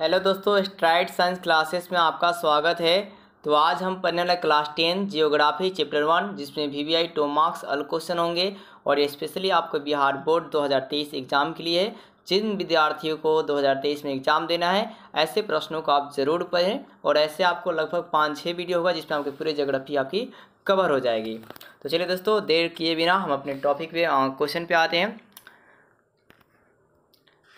hello दोस्तों STRIDE science classes में आपका स्वागत है तो आज हम पढ़ने वाले class ten geography chapter one जिसमें वी वी आई मार्क्स अल क्वेश्चन होंगे और स्पेशली आपको बिहार बोर्ड 2023 एग्ज़ाम के लिए जिन विद्यार्थियों को 2023 में एग्ज़ाम देना है ऐसे प्रश्नों को आप ज़रूर पढ़ें और ऐसे आपको लगभग पाँच छः वीडियो होगा जिसमें आपकी पूरी जियोग्राफी आपकी कवर हो जाएगी तो चलिए दोस्तों देर किए बिना हम अपने टॉपिक पे क्वेश्चन पे आते हैं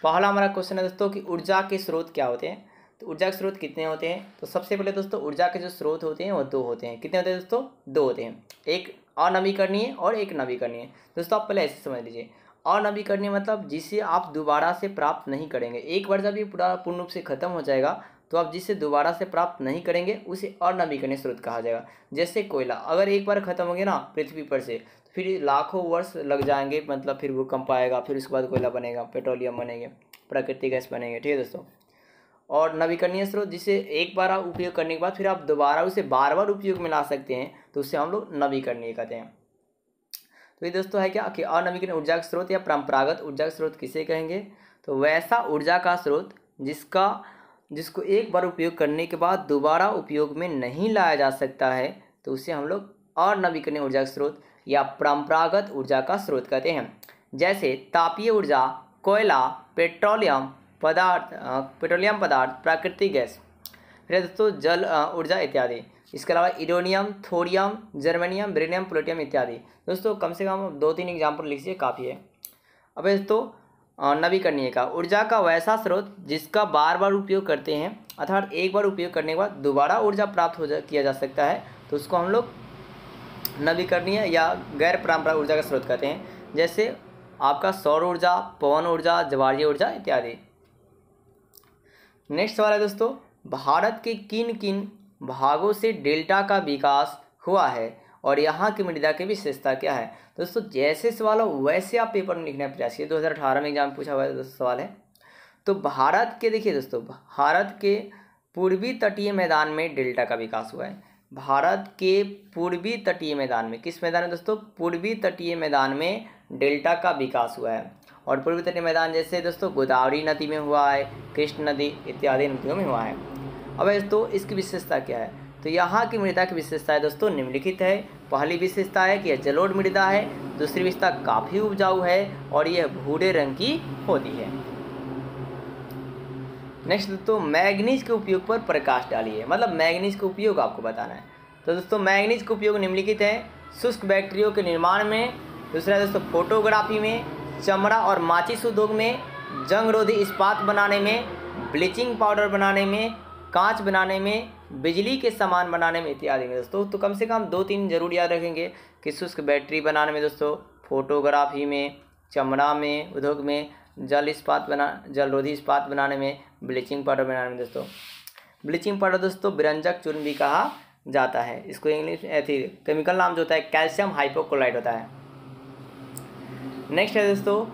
पहला हमारा क्वेश्चन है दोस्तों कि ऊर्जा के स्रोत क्या होते हैं तो ऊर्जा के स्रोत कितने होते हैं तो सबसे पहले दोस्तों ऊर्जा के जो स्रोत होते हैं वो दो होते हैं कितने होते हैं दोस्तों दो होते हैं एक अनवीकरणीय और एक नवीकरणीय दोस्तों आप पहले ऐसे समझ लीजिए अनवीकरणीय मतलब जिसे आप दोबारा से प्राप्त नहीं करेंगे एक बार जब ये पूरा पूर्ण रूप से खत्म हो जाएगा तो आप जिसे दोबारा से प्राप्त नहीं करेंगे उसे अनवीकरणीय स्रोत कहा जाएगा जैसे कोयला अगर एक बार खत्म हो गया ना पृथ्वी पर से तो फिर लाखों वर्ष लग जाएंगे मतलब फिर वो कम पाएगा फिर उसके बाद कोयला बनेगा पेट्रोलियम बनेंगे प्राकृतिक गैस बनेंगे ठीक है दोस्तों और नवीकरणीय स्रोत जिसे एक बार आप उपयोग करने के बाद फिर आप दोबारा उसे बार बार उपयोग में ला सकते हैं तो उसे हम लोग नवीकरणीय कहते हैं तो ये दोस्तों है क्या कि अनवीकरणीय ऊर्जा का स्रोत या परंपरागत ऊर्जा का स्रोत किसे कहेंगे तो वैसा ऊर्जा का स्रोत जिसका जिसको एक बार उपयोग करने के बाद दोबारा उपयोग में नहीं लाया जा सकता है तो उसे हम लोग और अनवीकरणीय ऊर्जा स्रोत या परंपरागत ऊर्जा का स्रोत कहते हैं जैसे तापीय ऊर्जा कोयला पेट्रोलियम पदार्थ पेट्रोलियम पदार्थ प्राकृतिक गैस फिर दोस्तों जल ऊर्जा इत्यादि इसके अलावा इरोनियम थोरियम जर्मेनियम ब्रेनियम प्लोटियम इत्यादि दोस्तों कम से कम दो तीन एग्जाम्पल लिखिए काफ़ी है अब दोस्तों नवीकरणीय का ऊर्जा का वैसा स्रोत जिसका बार बार उपयोग करते हैं अर्थात एक बार उपयोग करने के बाद दोबारा ऊर्जा प्राप्त हो जा किया जा सकता है तो उसको हम लोग नवीकरणीय या गैर परम्परा ऊर्जा का स्रोत कहते हैं जैसे आपका सौर ऊर्जा पवन ऊर्जा जवारीय ऊर्जा इत्यादि नेक्स्ट सवाल है दोस्तों भारत के किन किन भागों से डेल्टा का विकास हुआ है और यहाँ की मृदा की विशेषता क्या है दोस्तों जैसे सवाल हो वैसे आप पेपर में लिखने प्रयास किए दो में एग्जाम पूछा हुआ सवाल है तो भारत के देखिए दोस्तों भारत के पूर्वी तटीय मैदान में डेल्टा का विकास हुआ है भारत के पूर्वी तटीय मैदान में किस मैदान में दोस्तों पूर्वी तटीय मैदान में डेल्टा का विकास हुआ है और पूर्वी तटीय मैदान जैसे दोस्तों गोदावरी नदी में हुआ है कृष्ण नदी इत्यादि नदियों में हुआ है अब दोस्तों इसकी विशेषता क्या है तो यहाँ की मृदा की विशेषताएं दोस्तों निम्नलिखित है पहली विशेषता है कि यह जलोढ़ मृदा है दूसरी विशेषता काफ़ी उपजाऊ है और यह भूरे रंग की होती है नेक्स्ट दोस्तों मैग्नीज के उपयोग पर प्रकाश डालिए मतलब मैग्नीज का उपयोग आपको बताना है तो दोस्तों मैग्नीज का उपयोग निम्नलिखित है शुष्क बैक्टीरियो के निर्माण में दूसरा दोस्तों फोटोग्राफी में चमड़ा और माचिस उद्योग में जंगरोधी इस्पात बनाने में ब्लीचिंग पाउडर बनाने में कांच बनाने में बिजली के सामान बनाने में इत्यादि में दोस्तों तो कम से कम दो तीन जरूर याद रखेंगे कि शुष्क बैटरी बनाने में दोस्तों फोटोग्राफी में चमड़ा में उद्योग में जल इस्पात बना जलरोधी इस्पात बनाने में ब्लीचिंग पाउडर बनाने में दोस्तों ब्लीचिंग पाउडर दोस्तों बिरंजक चूर्ण भी कहा जाता है इसको इंग्लिश ऐसी केमिकल नाम जो होता है कैल्शियम हाइपोक्लोराइड होता है नेक्स्ट है दोस्तों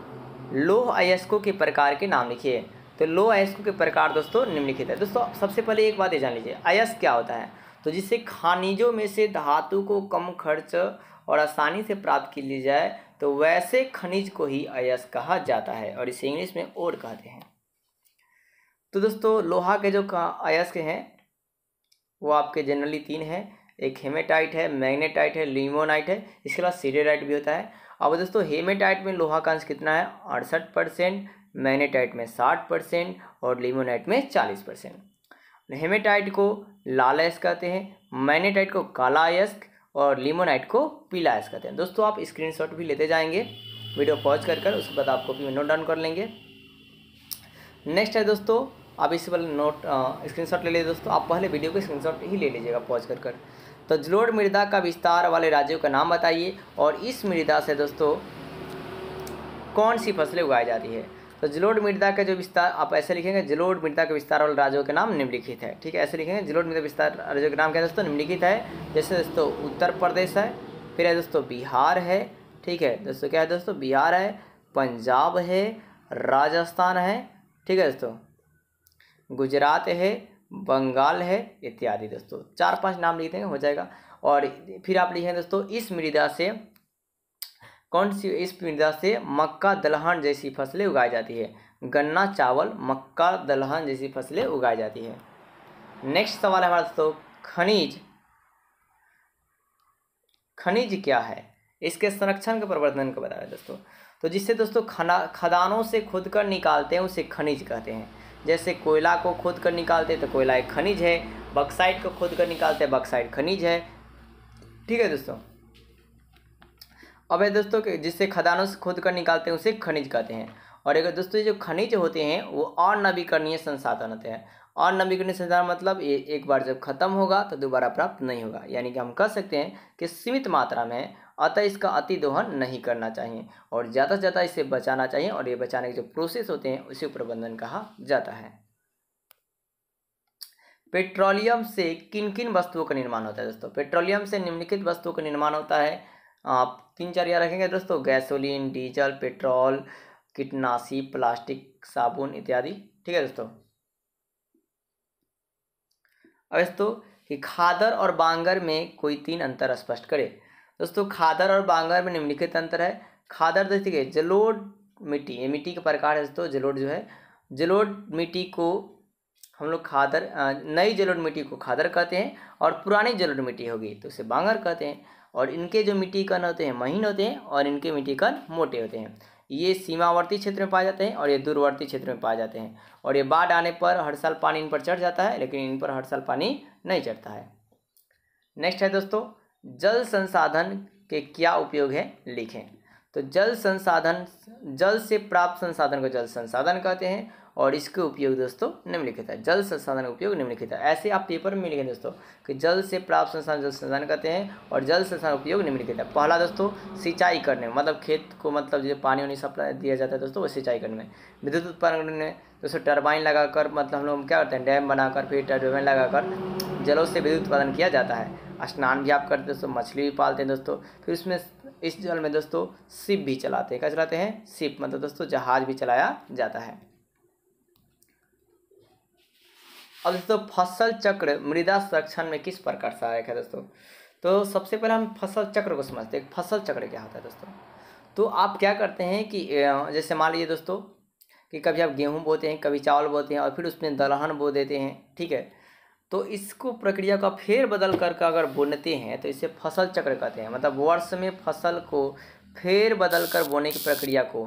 लोह अयस्कों के प्रकार के नाम लिखिए तो लो अयस्कों के प्रकार दोस्तों निम्नलिखित है दोस्तों सबसे पहले एक बात ये जान लीजिए अयस्क क्या होता है तो जिससे खनिजों में से धातु को कम खर्च और आसानी से प्राप्त की ली जाए तो वैसे खनिज को ही अयस्क कहा जाता है और इसे इंग्लिश में और कहते हैं तो दोस्तों लोहा के जो अयस्क हैं वो आपके जनरली तीन हैं एक हेमेटाइट है मैग्नेटाइट है लिमोनाइट है इसके अलावा सीरेराइट भी होता है अब दोस्तों हेमेटाइट में लोहा का अंश कितना है अड़सठ परसेंट मैनेटाइट में साठ परसेंट और लिमोनाइट में चालीस परसेंट हेमेटाइट को लाल अयस्क कहते हैं मैनेटाइट को काला अयस्क और लिमोनाइट को पीला अयस्क कहते हैं दोस्तों आप स्क्रीनशॉट भी लेते जाएंगे वीडियो पॉज कर कर उसके बाद आप कॉपी में नोट डाउन कर लेंगे नेक्स्ट है दोस्तों आप इस पहले नोट शॉट ले लीजिए दोस्तों आप पहले वीडियो को शॉट ही ले लीजिएगा पॉज कर कर तो जलोड़ मृदा का विस्तार वाले राज्यों का नाम बताइए और इस मृदा से दोस्तों कौन सी फसलें उगाई जाती है तो जलोड मृदा का जो विस्तार आप ऐसे लिखेंगे जलोड मृदा के विस्तार वाले राज्यों के नाम निम्नलिखित है ठीक है ऐसे लिखेंगे जलोड मृदा विस्तार राज्यों के नाम क्या दोस्तों निम्नलिखित है जैसे दोस्तों उत्तर प्रदेश है फिर है दोस्तों बिहार है ठीक है दोस्तों क्या है दोस्तों बिहार है पंजाब है राजस्थान है ठीक है दोस्तों गुजरात है बंगाल है इत्यादि दोस्तों चार पाँच नाम लिख देंगे हो जाएगा और फिर आप लिखेंगे दोस्तों इस मृदा से कौन सी इस मृदा से मक्का दलहन जैसी फसलें उगाई जाती है गन्ना चावल मक्का दलहन जैसी फसलें उगाई जाती है नेक्स्ट सवाल है हमारा दोस्तों खनिज खनिज क्या है इसके संरक्षण के प्रवर्धन को बता रहे दोस्तों तो जिससे दोस्तों खना खदानों से खोद कर निकालते हैं उसे खनिज कहते हैं जैसे कोयला को खोद कर निकालते हैं तो कोयला एक खनिज है बक्साइड को खोद कर निकालते हैं बक्साइड खनिज है ठीक है दोस्तों अवैध दोस्तों के जिससे खदानों से खोद कर निकालते हैं उसे खनिज कहते हैं और अगर दोस्तों जो खनिज होते हैं वो अनवीकरणीय संसाधन होते हैं और नवीकरणीय संसाधन मतलब ये एक बार जब खत्म होगा तो दोबारा प्राप्त नहीं होगा यानी कि हम कह सकते हैं कि सीमित मात्रा में अतः इसका अति दोहन नहीं करना चाहिए और ज़्यादा से ज़्यादा इसे बचाना चाहिए और ये बचाने के जो प्रोसेस होते हैं उसे प्रबंधन कहा जाता है पेट्रोलियम से किन किन वस्तुओं का निर्माण होता है दोस्तों पेट्रोलियम से निम्नलिखित वस्तुओं का निर्माण होता है आप तीन चार यहाँ रखेंगे दोस्तों गैसोलीन डीजल पेट्रोल कीटनाशी प्लास्टिक साबुन इत्यादि ठीक है दोस्तों अब दोस्तों कि खादर और बांगर में कोई तीन अंतर स्पष्ट करें दोस्तों खादर और बांगर में निम्नलिखित अंतर है खादर दोस्तों के जलोड मिट्टी ये मिट्टी का प्रकार है दोस्तों जलोड जो है जलोड मिट्टी को हम लोग खादर नई जलोड मिट्टी को खादर कहते हैं और पुरानी जलोड मिट्टी होगी तो उसे बांगर कहते हैं और इनके जो मिट्टी कण होते हैं महीन होते हैं और इनके मिट्टी कण मोटे होते हैं ये सीमावर्ती क्षेत्र में पाए जाते हैं और ये दूरवर्ती क्षेत्र में पाए जाते हैं और ये बाढ़ आने पर हर साल पानी इन पर चढ़ जाता है लेकिन इन पर हर साल पानी नहीं चढ़ता है नेक्स्ट है दोस्तों जल संसाधन के क्या उपयोग है लिखें तो जल संसाधन जल से प्राप्त संसाधन को जल संसाधन कहते हैं और इसके उपयोग दोस्तों निम्नलिखित है जल संसाधन का उपयोग निम्नलिखित है ऐसे आप पेपर में लिखें दोस्तों कि जल से प्राप्त संसाधन जल संसाधन कहते हैं और जल संसाधन उपयोग निम्नलिखित है पहला दोस्तों सिंचाई करने मतलब खेत को मतलब जो पानी वानी सप्लाई दिया जाता है दोस्तों वो सिंचाई करने में विद्युत उत्पादन करने में दोस्तों टर्बाइन लगाकर मतलब हम लोग क्या करते हैं डैम बनाकर फिर टर्बाइन लगाकर जलों से विद्युत उत्पादन किया जाता है स्नान भी आप करते हैं दोस्तों मछली भी पालते हैं दोस्तों फिर उसमें इस जल में दोस्तों सिप भी चलाते हैं क्या चलाते हैं सिप मतलब दोस्तों जहाज भी चलाया जाता है अब दोस्तों फसल चक्र मृदा संरक्षण में किस प्रकार सहायक है दोस्तों तो सबसे पहले हम फसल चक्र को समझते हैं फसल चक्र क्या होता है दोस्तों तो आप क्या करते हैं कि जैसे मान लीजिए दोस्तों कि कभी आप गेहूँ बोते हैं कभी चावल बोते हैं और फिर उसमें दलहन बो देते हैं ठीक है तो इसको प्रक्रिया का फिर बदल करके अगर बोनते हैं तो इसे फसल चक्र कहते हैं मतलब वर्ष में फसल को फिर बदल कर बोने की प्रक्रिया को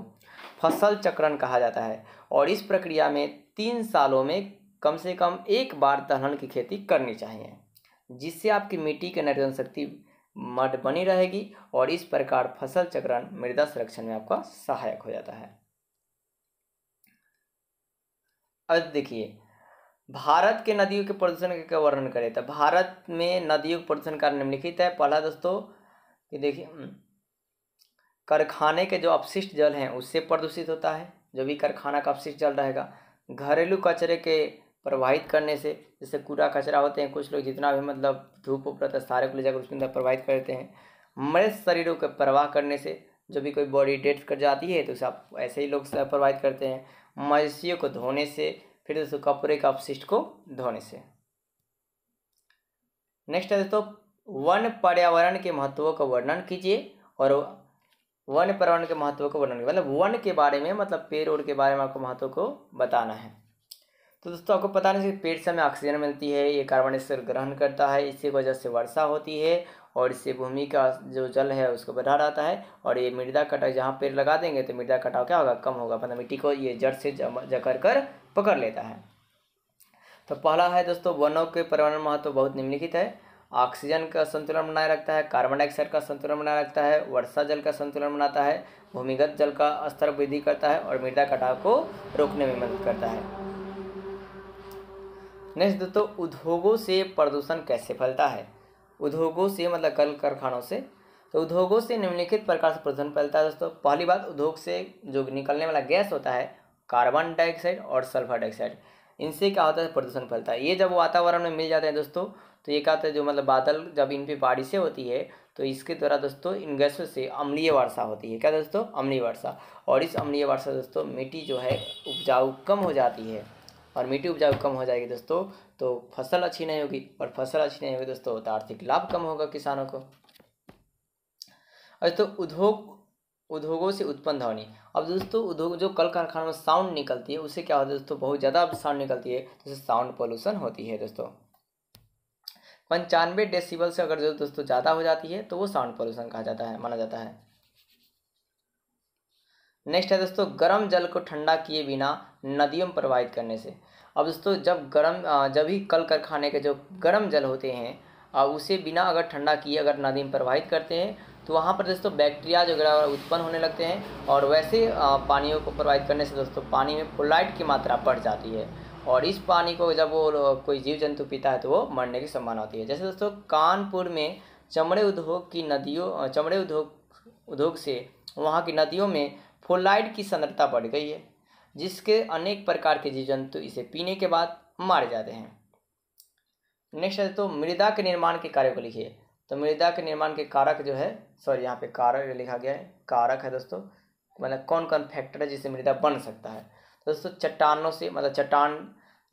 फसल चक्रण कहा जाता है और इस प्रक्रिया में तीन सालों में कम से कम एक बार दलहन की खेती करनी चाहिए जिससे आपकी मिट्टी की नाइट्रोजन शक्ति मड बनी रहेगी और इस प्रकार फसल चक्रण मृदा संरक्षण में आपका सहायक हो जाता है अब देखिए भारत के नदियों के प्रदूषण का वर्णन करें तो भारत में नदियों के प्रदूषण का निम्नलिखित है पहला दोस्तों कि देखिए हम्म, कारखाने के जो अपशिष्ट जल हैं उससे प्रदूषित होता है जो भी कारखाना का अपशिष्ट जल रहेगा घरेलू कचरे के प्रवाहित करने से जैसे कूड़ा कचरा होते हैं कुछ लोग जितना भी मतलब धूप उप रहता है सारे को ले जाकर उसके अंदर प्रवाहित कर देते हैं मृत शरीरों के प्रवाह करने से जो भी कोई बॉडी डेड कर जाती है तो उसे आप ऐसे ही लोग प्रवाहित करते हैं मवेशियों को धोने से फिर दोस्तों कपड़े के अपशिष्ट को धोने से नेक्स्ट है दोस्तों वन पर्यावरण के महत्व का वर्णन कीजिए और वन पर्यावरण के महत्व को वर्णन मतलब वन के बारे में मतलब पेड़ ओड़ के बारे में आपको महत्व को बताना है तो दोस्तों आपको पता नहीं कि पेड़ से हमें ऑक्सीजन मिलती है ये कार्बन डाइऑक्साइड ग्रहण करता है इसी वजह से वर्षा होती है और इससे भूमि का जो जल है उसको बढ़ा रहता है और ये मृदा कटाव जहाँ पेड़ लगा देंगे तो मृदा कटाव क्या होगा कम होगा मतलब मिट्टी को ये जड़ से जकर कर पकड़ लेता है तो पहला है दोस्तों वनों के पर्यावरण महत्व तो बहुत निम्नलिखित है ऑक्सीजन का संतुलन बनाए रखता है कार्बन डाइऑक्साइड का संतुलन बनाए रखता है वर्षा जल का संतुलन बनाता है भूमिगत जल का स्तर वृद्धि करता है और मृदा कटाव को रोकने में मदद करता है नेक्स्ट दोस्तों उद्योगों से प्रदूषण कैसे फैलता है उद्योगों से मतलब कल कारखानों से तो उद्योगों से निम्नलिखित प्रकार से प्रदूषण फैलता है दोस्तों पहली बात उद्योग से जो निकलने वाला गैस होता है कार्बन डाइऑक्साइड और सल्फर डाइऑक्साइड इनसे क्या होता है प्रदूषण फैलता है ये जब वातावरण में मिल जाते हैं दोस्तों तो ये क्या होता है जो मतलब बादल जब इन पर बारिशें होती है तो इसके द्वारा दोस्तों इन गैसों से अम्लीय वर्षा होती है क्या दोस्तों अम्लीय वर्षा और इस अम्लीय वर्षा दोस्तों मिट्टी जो है उपजाऊ कम हो जाती है और मिट्टी उपजाऊ कम हो जाएगी दोस्तों तो फसल अच्छी नहीं होगी और फसल अच्छी नहीं होगी दोस्तों तो आर्थिक लाभ कम होगा किसानों को तो उद्योग उद्योगों से उत्पन्न ध्वनि अब दोस्तों उद्योग जो कल कारखाना में साउंड निकलती है उससे क्या होता है दोस्तों बहुत ज़्यादा साउंड निकलती है जैसे साउंड पोल्यूशन होती है दोस्तों पंचानवे डेसिबल से अगर जो दोस्तों ज़्यादा हो जाती है तो वो साउंड पोल्यूशन कहा जाता है माना जाता है नेक्स्ट है दोस्तों गर्म जल को ठंडा किए बिना नदियों में प्रवाहित करने से अब दोस्तों जब गर्म जब ही कल कारखाने के जो गर्म जल होते हैं और उसे बिना अगर ठंडा किए अगर नदी में प्रवाहित करते हैं तो वहाँ पर दोस्तों बैक्टीरियाज वगैरह उत्पन्न होने लगते हैं और वैसे पानियों को प्रवाहित करने से दोस्तों पानी में फ्लोराइड की मात्रा बढ़ जाती है और इस पानी को जब वो कोई जीव जंतु पीता है तो वो मरने की संभावना होती है जैसे दोस्तों कानपुर में चमड़े उद्योग की नदियों चमड़े उद्योग उद्योग से वहाँ की नदियों में फोलाइड की सन्द्रता बढ़ गई है जिसके अनेक प्रकार के जीव जंतु इसे पीने के बाद मारे जाते हैं नेक्स्ट है तो मृदा के निर्माण के कार्य को लिखिए तो मृदा के निर्माण के कारक जो है सॉरी यहाँ पे कारक लिखा गया है कारक है दोस्तों मतलब कौन कौन फैक्टर है जिससे मृदा बन सकता है तो दोस्तों चट्टानों से मतलब चट्टान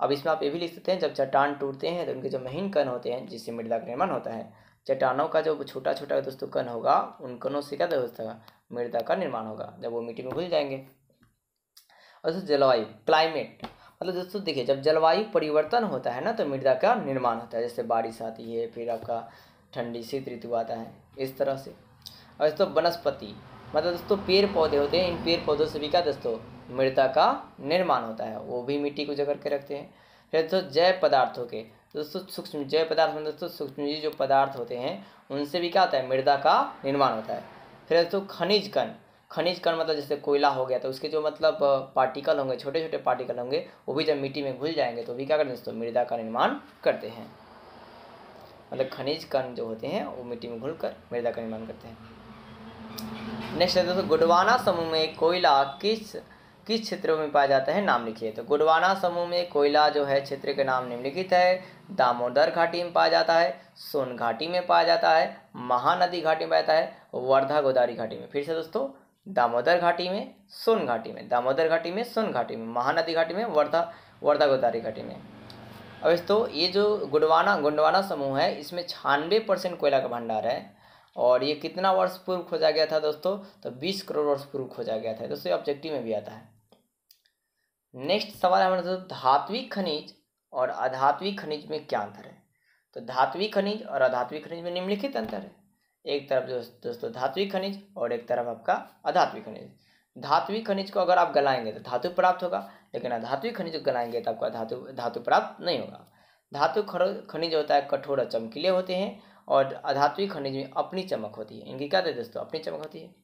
अब इसमें आप ये भी लिख सकते हैं जब चट्टान टूटते हैं तो उनके जो महीन कण होते हैं जिससे मृदा का निर्माण होता है चट्टानों का जो छोटा छोटा दोस्तों कण होगा उन कणों से क्या दोस्त होगा मृदा का निर्माण होगा जब वो मिट्टी में घुस जाएंगे और जलवायु क्लाइमेट मतलब दोस्तों देखिए जब जलवायु परिवर्तन होता है ना तो मृदा का निर्माण होता है जैसे बारिश आती है फिर आपका ठंडी शीत ऋतु आता है इस तरह से और दोस्तों वनस्पति मतलब दोस्तों पेड़ पौधे होते हैं इन पेड़ पौधों से भी क्या दोस्तों मृदा का निर्माण होता है वो भी मिट्टी को जगड़ के रखते हैं फिर दोस्तों जैव पदार्थों के दोस्तों सूक्ष्म जैव पदार्थ में दोस्तों सूक्ष्म जो पदार्थ होते हैं उनसे भी क्या होता है मृदा का निर्माण होता है फिर दोस्तों खनिज कण खनिज कण मतलब जैसे कोयला हो गया तो उसके जो मतलब पार्टिकल होंगे छोटे छोटे पार्टिकल होंगे वो भी जब मिट्टी में घुल जाएंगे तो भी क्या करते हैं दोस्तों मृदा का निर्माण करते हैं मतलब खनिज कण जो होते हैं वो मिट्टी में घुल कर मृदा का निर्माण करते हैं नेक्स्ट है दोस्तों गुडवाना समूह में कोयला किस किस क्षेत्रों में पाया जाता है नाम लिखिए तो गुडवाना समूह में कोयला जो है क्षेत्र के नाम निम्नलिखित है दामोदर घाटी में पाया जाता है सोन घाटी में पाया जाता है महानदी घाटी में पाया जाता है वर्धा गोदावरी घाटी में फिर से दोस्तों दामोदर घाटी में सोन घाटी में दामोदर घाटी में सोन घाटी में महानदी घाटी में वर्धा वर्धा गोदारी घाटी में अब इस तो ये जो गुंडवाना गुंडवाना समूह है इसमें छानवे परसेंट कोयला का भंडार है और ये कितना वर्ष पूर्व खोजा गया था दोस्तों तो बीस करोड़ वर्ष पूर्व खोजा गया था दोस्तों ऑब्जेक्टिव में भी आता है नेक्स्ट सवाल हमारा धात्विक खनिज और अधात्विक खनिज में क्या अंतर है तो धात्विक खनिज और अधात्विक खनिज में निम्नलिखित अंतर है एक तरफ दोस्तों धात्विक खनिज और एक तरफ आपका अधात्विक खनिज धात्विक खनिज को अगर आप गलाएंगे तो धातु प्राप्त होगा लेकिन अधात्विक खनिज को गलाएंगे तो आपका धातु धातु प्राप्त नहीं होगा धातु खनिज होता है कठोर और चमकीले होते हैं और अधात्विक खनिज में अपनी चमक होती है इनकी क्या दोस्तों अपनी चमक होती है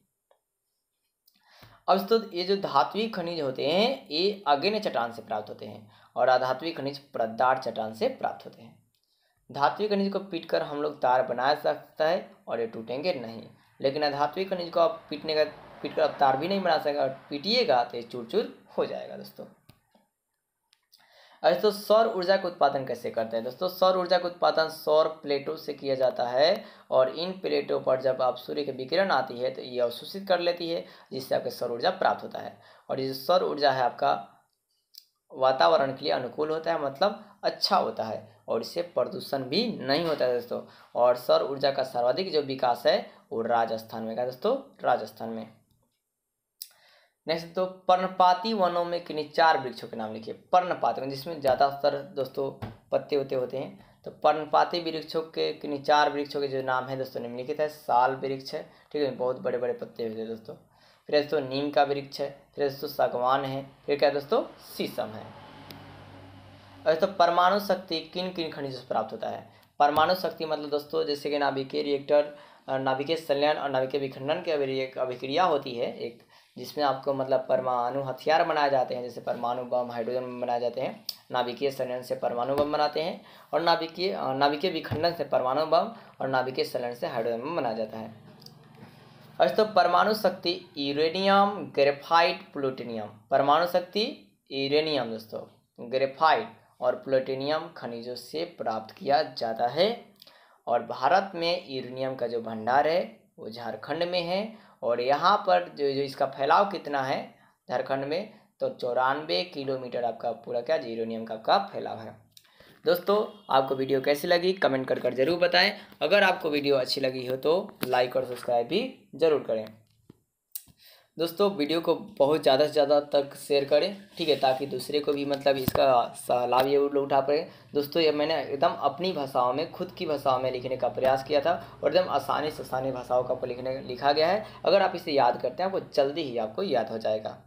अब दोस्तों ये जो धात्विक खनिज होते हैं ये अग्नि चट्टान से प्राप्त होते हैं और अधात्विक खनिज प्रदार चट्टान से प्राप्त होते हैं धात्विक खनिज को पीट कर हम लोग तार बना सकता है और ये टूटेंगे नहीं लेकिन धातु खनिज को आप पीटने का पीट कर आप तार भी नहीं बना सकेंगे और पीटिएगा तो ये चूर चूर हो जाएगा दोस्तों अच्छा, तो सौर ऊर्जा का उत्पादन कैसे करते हैं दोस्तों सौर ऊर्जा का उत्पादन सौर प्लेटों से किया जाता है और इन प्लेटों पर जब आप सूर्य के विकिरण आती है तो ये अवशोषित कर लेती है जिससे आपके सौर ऊर्जा प्राप्त होता है और ये सौर ऊर्जा है आपका वातावरण के लिए अनुकूल होता है मतलब अच्छा होता है और इससे प्रदूषण भी नहीं होता है दोस्तों और सौर ऊर्जा का सर्वाधिक जो विकास है वो राजस्थान में क्या दोस्तों राजस्थान में नेक्स्ट दोस्तों पर्णपाती वनों में किन्हीं चार वृक्षों के नाम लिखिए पर्णपाती जिसमें ज़्यादातर दोस्तों पत्ते होते होते हैं तो पर्णपाती वृक्षों के किन्हीं चार वृक्षों के जो नाम है दोस्तों निम्नलिखित है साल वृक्ष है ठीक है बहुत बड़े बड़े पत्ते होते हैं दोस्तों फिर दोस्तों नीम का वृक्ष है फिर दोस्तों सागवान है फिर क्या दोस्तों शीशम है तो परमाणु शक्ति किन किन खनिजों से प्राप्त होता है परमाणु शक्ति मतलब दोस्तों जैसे कि नाभिकीय रिएक्टर नाभिकीय संलयन और नाभिकीय विखंडन की अभिक्रिया होती है एक जिसमें आपको मतलब परमाणु हथियार बनाए जाते हैं जैसे परमाणु बम हाइड्रोजन बम बनाए जाते हैं नाभिकीय संलयन से परमाणु बम बनाते हैं और नाभिकीय नाभिकीय विखंडन से परमाणु बम और नाभिकीय संलयन से हाइड्रोजन बम बनाया जाता है और तो परमाणु शक्ति यूरेनियम ग्रेफाइट प्लूटेनियम परमाणु शक्ति यूरेनियम दोस्तों ग्रेफाइट और प्लेटिनियम खनिजों से प्राप्त किया जाता है और भारत में यूरेनियम का जो भंडार है वो झारखंड में है और यहाँ पर जो जो इसका फैलाव कितना है झारखंड में तो चौरानवे किलोमीटर आपका पूरा क्या यूरेनियम का आपका फैलाव है दोस्तों आपको वीडियो कैसी लगी कमेंट कर कर ज़रूर बताएं अगर आपको वीडियो अच्छी लगी हो तो लाइक और सब्सक्राइब भी ज़रूर करें दोस्तों वीडियो को बहुत ज़्यादा से ज़्यादा तक शेयर करें ठीक है ताकि दूसरे को भी मतलब इसका लाभ ये लोग उठा पाए दोस्तों ये मैंने एकदम अपनी भाषाओं में खुद की भाषाओं में लिखने का प्रयास किया था और एकदम आसानी से आसानी भाषाओं का लिखने लिखा गया है अगर आप इसे याद करते हैं आपको जल्दी ही आपको याद हो जाएगा